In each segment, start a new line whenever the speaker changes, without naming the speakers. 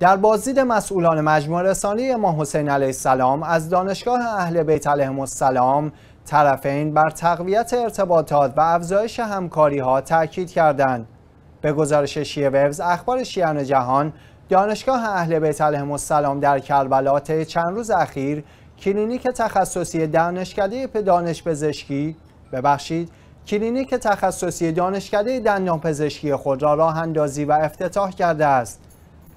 در بازدید مسئولان مجموعه رسانی امام حسین علیه السلام از دانشگاه اهل بیت علیهم السلام طرفین بر تقویت ارتباطات و افزایش همکاری ها تاکید کردند. به گزارش شیعه وبز اخبار شیعان جهان دانشگاه اهل بیت علیهم السلام در کربلا چند روز اخیر کلینیک تخصصی دانشکده دانش پزشکی ببخشید کلینیک تخصصی دانشکده دندان پزشکی خود را راه اندازی و افتتاح کرده است.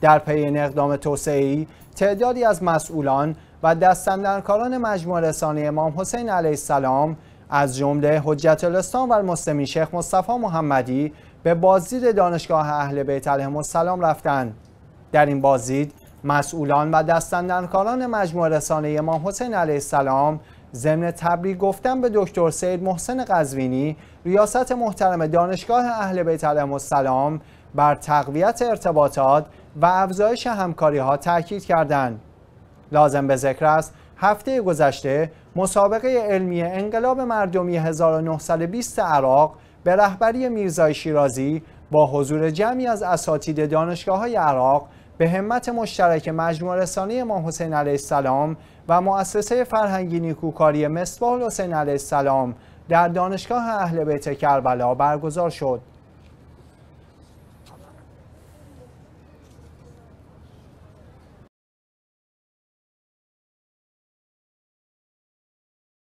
در پی این اقدام توسعه‌ای تعدادی از مسئولان و دستندرکاران مجموع رسانه امام حسین علیه السلام از جمله حجت الاسلام و المسلمین شیخ مصطفی محمدی به بازدید دانشگاه اهل بیت علیهم السلام رفتند در این بازدید مسئولان و دستندرکاران مجموع رسانه امام حسین علیه السلام ضمن تبریک گفتن به دکتر سید محسن قزوینی ریاست محترم دانشگاه اهل بیت علیهم السلام بر تقویت ارتباطات و افزایش همکاری ها تاکید کردند. لازم به ذکر است هفته گذشته مسابقه علمی انقلاب مردمی 1920 عراق به رهبری میرزای شیرازی با حضور جمعی از اساتید دانشگاه های عراق به همت مشترک مجموع رسانه ما حسین علیه السلام و مؤسسه فرهنگی نیکوکاری مصباح حسین علیه السلام در دانشگاه اهل بیت کربلا برگزار شد.